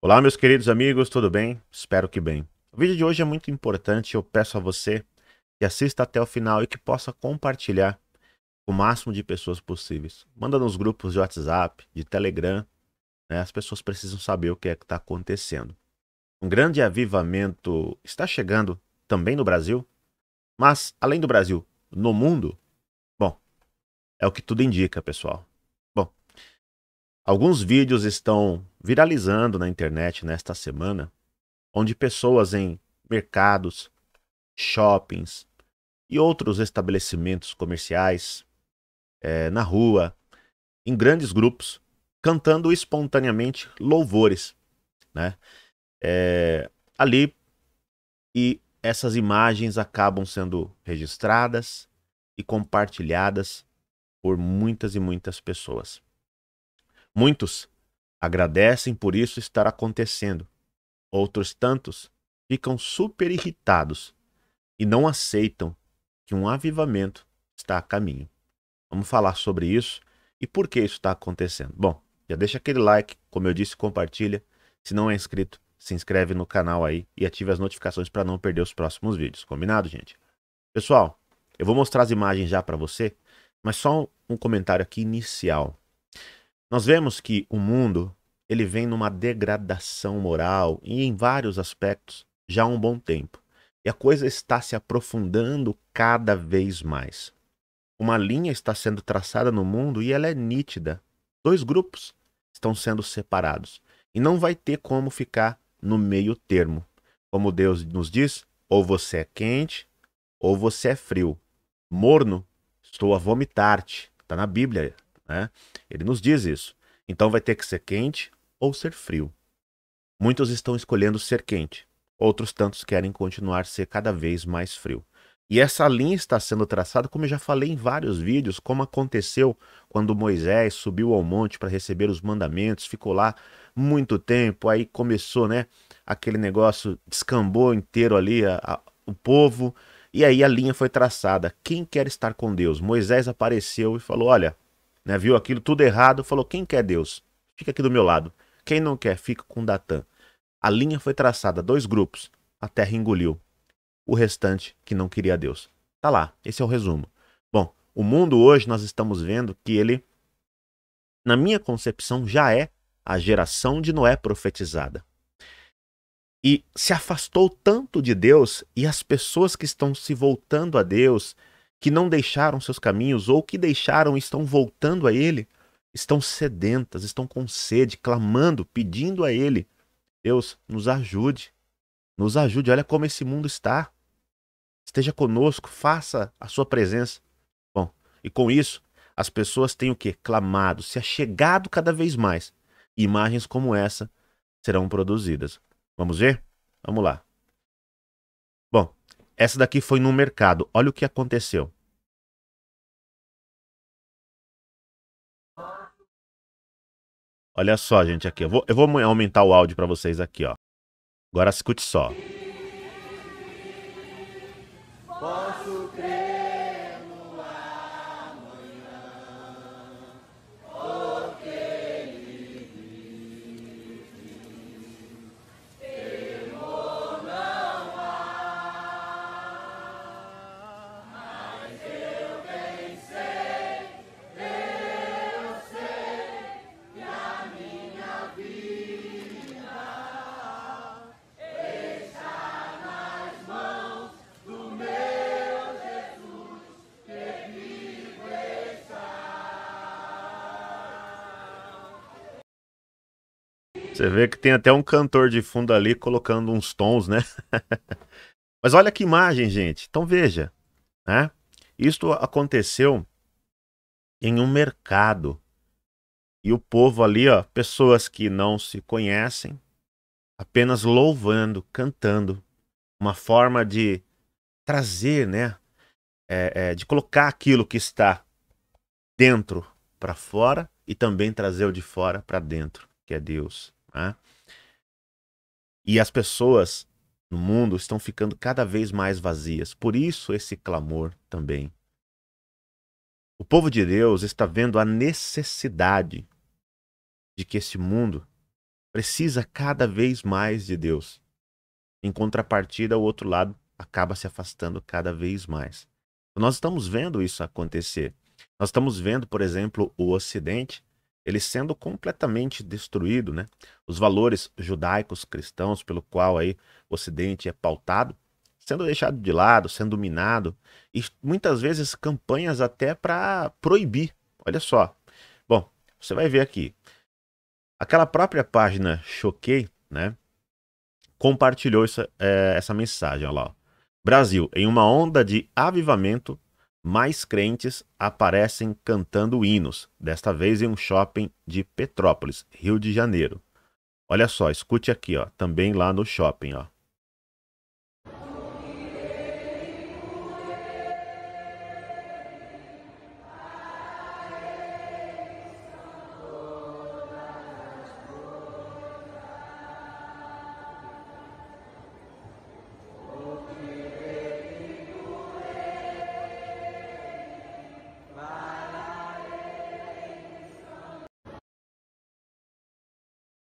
Olá, meus queridos amigos, tudo bem? Espero que bem. O vídeo de hoje é muito importante. Eu peço a você que assista até o final e que possa compartilhar com o máximo de pessoas possíveis. Manda nos grupos de WhatsApp, de Telegram. Né? As pessoas precisam saber o que é que está acontecendo. Um grande avivamento está chegando também no Brasil, mas além do Brasil, no mundo. Bom, é o que tudo indica, pessoal. Alguns vídeos estão viralizando na internet nesta semana, onde pessoas em mercados, shoppings e outros estabelecimentos comerciais, é, na rua, em grandes grupos, cantando espontaneamente louvores, né? É, ali e essas imagens acabam sendo registradas e compartilhadas por muitas e muitas pessoas. Muitos agradecem por isso estar acontecendo. Outros tantos ficam super irritados e não aceitam que um avivamento está a caminho. Vamos falar sobre isso e por que isso está acontecendo. Bom, já deixa aquele like, como eu disse, compartilha. Se não é inscrito, se inscreve no canal aí e ative as notificações para não perder os próximos vídeos. Combinado, gente? Pessoal, eu vou mostrar as imagens já para você, mas só um comentário aqui inicial. Nós vemos que o mundo ele vem numa degradação moral e em vários aspectos já há um bom tempo. E a coisa está se aprofundando cada vez mais. Uma linha está sendo traçada no mundo e ela é nítida. Dois grupos estão sendo separados e não vai ter como ficar no meio termo. Como Deus nos diz, ou você é quente ou você é frio. Morno, estou a vomitar-te. Está na Bíblia. Né? Ele nos diz isso. Então vai ter que ser quente ou ser frio. Muitos estão escolhendo ser quente, outros tantos querem continuar ser cada vez mais frio. E essa linha está sendo traçada, como eu já falei em vários vídeos, como aconteceu quando Moisés subiu ao monte para receber os mandamentos, ficou lá muito tempo, aí começou, né, aquele negócio descambou inteiro ali a, a, o povo, e aí a linha foi traçada. Quem quer estar com Deus? Moisés apareceu e falou: "Olha, né, viu aquilo tudo errado, falou: quem quer Deus? Fica aqui do meu lado. Quem não quer, fica com Datã. A linha foi traçada, dois grupos. A terra engoliu. O restante que não queria Deus. Tá lá, esse é o resumo. Bom, o mundo hoje nós estamos vendo que ele, na minha concepção, já é a geração de Noé profetizada. E se afastou tanto de Deus e as pessoas que estão se voltando a Deus que não deixaram seus caminhos ou que deixaram e estão voltando a Ele, estão sedentas, estão com sede, clamando, pedindo a Ele: Deus, nos ajude, nos ajude, olha como esse mundo está. Esteja conosco, faça a sua presença. Bom, e com isso, as pessoas têm o que? Clamado, se achegado cada vez mais. E imagens como essa serão produzidas. Vamos ver? Vamos lá. Essa daqui foi no mercado. Olha o que aconteceu. Olha só, gente, aqui. Eu vou, eu vou aumentar o áudio para vocês aqui, ó. Agora escute só. Posso crer. Você vê que tem até um cantor de fundo ali colocando uns tons, né? Mas olha que imagem, gente. Então veja, né? Isto aconteceu em um mercado. E o povo ali, ó, pessoas que não se conhecem, apenas louvando, cantando, uma forma de trazer, né? É, é, de colocar aquilo que está dentro para fora e também trazer o de fora para dentro, que é Deus. Né? E as pessoas no mundo estão ficando cada vez mais vazias. Por isso esse clamor também. O povo de Deus está vendo a necessidade de que esse mundo precisa cada vez mais de Deus. Em contrapartida, o outro lado acaba se afastando cada vez mais. Nós estamos vendo isso acontecer. Nós estamos vendo, por exemplo, o Ocidente ele sendo completamente destruído, né? Os valores judaicos cristãos pelo qual aí o Ocidente é pautado, sendo deixado de lado, sendo dominado e muitas vezes campanhas até para proibir. Olha só. Bom, você vai ver aqui. Aquela própria página Choquei, né? Compartilhou essa, é, essa mensagem, olha lá. Brasil, em uma onda de avivamento, mais crentes aparecem cantando hinos, desta vez em um shopping de Petrópolis, Rio de Janeiro. Olha só, escute aqui, ó, também lá no shopping, ó.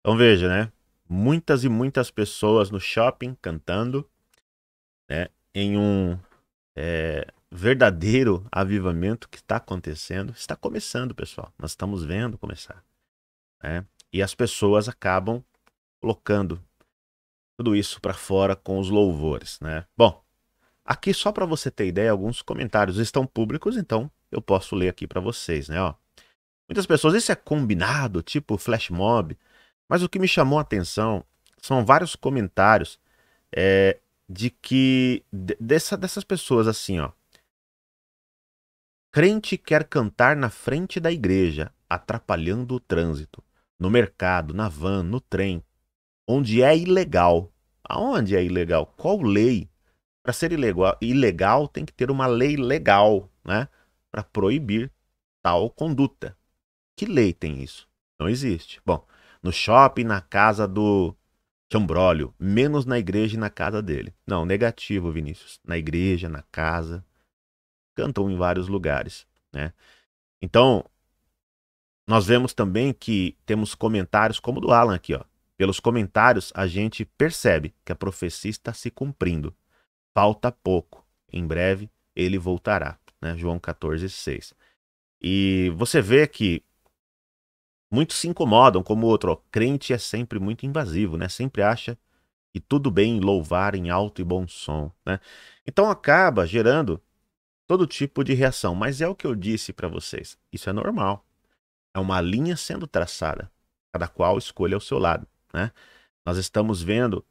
Então veja, né? Muitas e muitas pessoas no shopping cantando, né? Em um é, verdadeiro avivamento que está acontecendo. Está começando, pessoal. Nós estamos vendo começar. Né? E as pessoas acabam colocando tudo isso para fora com os louvores, né? Bom, aqui só para você ter ideia, alguns comentários estão públicos, então eu posso ler aqui para vocês, né? Ó, muitas pessoas, isso é combinado, tipo flash mob. Mas o que me chamou a atenção são vários comentários é, de que dessa, dessas pessoas assim, ó. Crente quer cantar na frente da igreja, atrapalhando o trânsito. No mercado, na van, no trem. Onde é ilegal. Aonde é ilegal? Qual lei? Para ser ilegal, ilegal tem que ter uma lei legal, né? Para proibir tal conduta. Que lei tem isso? Não existe. Bom, no shopping, na casa do Chambrólio, menos na igreja e na casa dele. Não, negativo, Vinícius. Na igreja, na casa. Cantam em vários lugares, né? Então, nós vemos também que temos comentários como o do Alan aqui, ó. Pelos comentários, a gente percebe que a profecia está se cumprindo. Falta pouco. Em breve, ele voltará. Né? João 14, 6. E você vê que Muitos se incomodam, como o outro, ó, crente é sempre muito invasivo, né? Sempre acha que tudo bem louvar em alto e bom som, né? Então acaba gerando todo tipo de reação, mas é o que eu disse para vocês, isso é normal. É uma linha sendo traçada, cada qual escolha o seu lado, né? Nós estamos vendo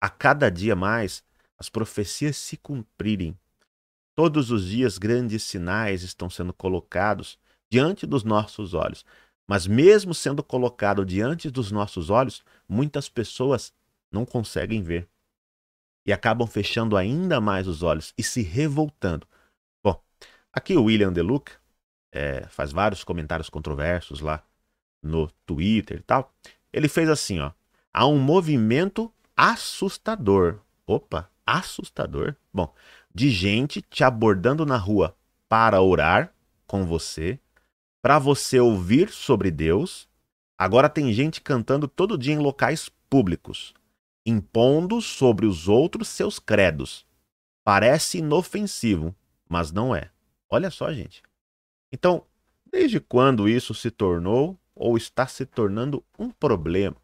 a cada dia mais as profecias se cumprirem. Todos os dias grandes sinais estão sendo colocados diante dos nossos olhos. Mas mesmo sendo colocado diante dos nossos olhos, muitas pessoas não conseguem ver e acabam fechando ainda mais os olhos e se revoltando. Bom, aqui o William DeLuca é, faz vários comentários controversos lá no Twitter e tal. Ele fez assim, ó: há um movimento assustador. Opa, assustador. Bom, de gente te abordando na rua para orar com você, para você ouvir sobre Deus, agora tem gente cantando todo dia em locais públicos, impondo sobre os outros seus credos. Parece inofensivo, mas não é. Olha só, gente. Então, desde quando isso se tornou ou está se tornando um problema?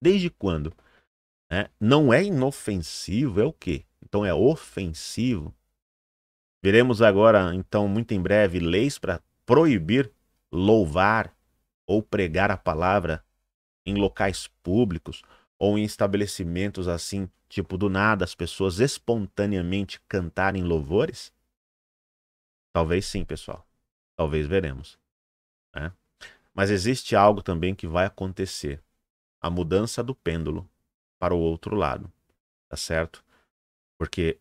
Desde quando? É, não é inofensivo, é o quê? Então é ofensivo. Veremos agora, então, muito em breve, leis para proibir louvar ou pregar a palavra em locais públicos ou em estabelecimentos assim, tipo do nada, as pessoas espontaneamente cantarem louvores? Talvez sim, pessoal. Talvez veremos. Né? Mas existe algo também que vai acontecer: a mudança do pêndulo para o outro lado, tá certo? Porque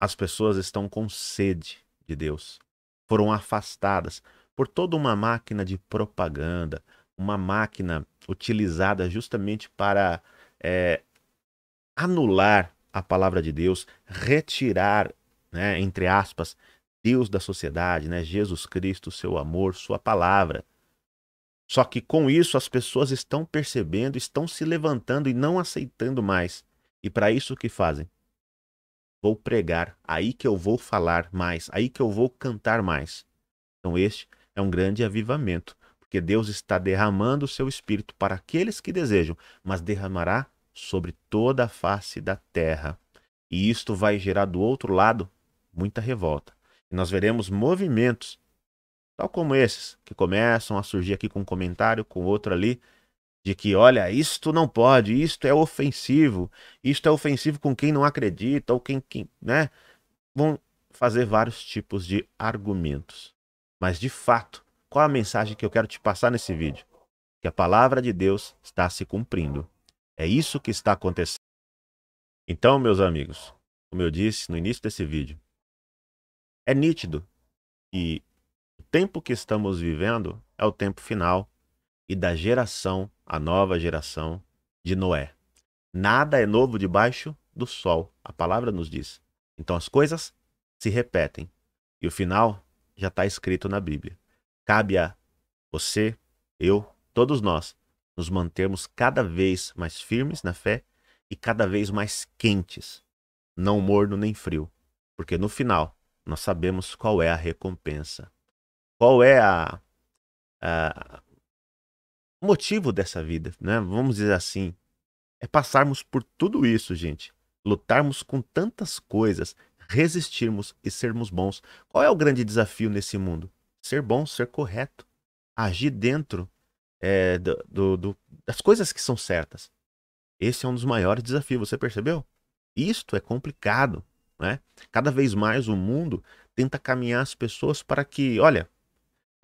as pessoas estão com sede de Deus. Foram afastadas por toda uma máquina de propaganda, uma máquina utilizada justamente para é, anular a palavra de Deus, retirar, né, entre aspas, Deus da sociedade, né, Jesus Cristo, seu amor, sua palavra. Só que com isso as pessoas estão percebendo, estão se levantando e não aceitando mais. E para isso o que fazem? vou pregar, aí que eu vou falar mais, aí que eu vou cantar mais. Então, este é um grande avivamento, porque Deus está derramando o seu espírito para aqueles que desejam, mas derramará sobre toda a face da terra. E isto vai gerar do outro lado muita revolta. E nós veremos movimentos, tal como esses, que começam a surgir aqui com um comentário, com outro ali, de que, olha, isto não pode, isto é ofensivo, isto é ofensivo com quem não acredita ou quem, quem né? Vão fazer vários tipos de argumentos. Mas de fato, qual a mensagem que eu quero te passar nesse vídeo? Que a palavra de Deus está se cumprindo. É isso que está acontecendo. Então, meus amigos, como eu disse no início desse vídeo, é nítido que o tempo que estamos vivendo é o tempo final e da geração, a nova geração de Noé. Nada é novo debaixo do sol, a palavra nos diz. Então as coisas se repetem e o final já está escrito na Bíblia. Cabe a você, eu, todos nós, nos mantermos cada vez mais firmes na fé e cada vez mais quentes, não morno nem frio, porque no final nós sabemos qual é a recompensa, qual é a, a motivo dessa vida, né? Vamos dizer assim, é passarmos por tudo isso, gente. Lutarmos com tantas coisas, resistirmos e sermos bons. Qual é o grande desafio nesse mundo? Ser bom, ser correto, agir dentro é, do, do, do, das coisas que são certas. Esse é um dos maiores desafios, você percebeu? Isto é complicado, né? Cada vez mais o mundo tenta caminhar as pessoas para que, olha,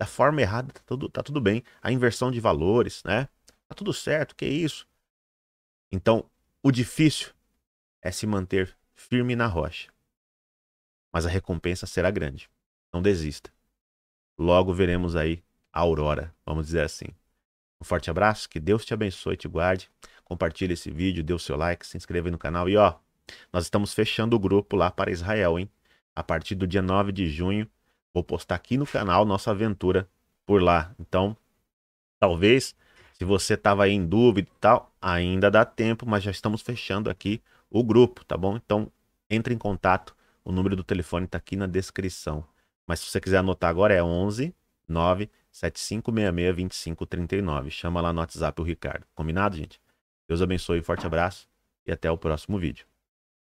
da forma errada, tá tudo, tá tudo bem. A inversão de valores, né? Tá tudo certo, que é isso. Então, o difícil é se manter firme na rocha. Mas a recompensa será grande. Não desista. Logo veremos aí a aurora, vamos dizer assim. Um forte abraço, que Deus te abençoe, te guarde. Compartilhe esse vídeo, dê o seu like, se inscreva aí no canal. E ó, nós estamos fechando o grupo lá para Israel, hein? A partir do dia 9 de junho, Vou postar aqui no canal nossa aventura por lá. Então, talvez, se você estava aí em dúvida e tal, ainda dá tempo, mas já estamos fechando aqui o grupo, tá bom? Então, entre em contato. O número do telefone está aqui na descrição. Mas se você quiser anotar agora, é 11 9 7566-2539. Chama lá no WhatsApp o Ricardo. Combinado, gente? Deus abençoe, forte abraço e até o próximo vídeo.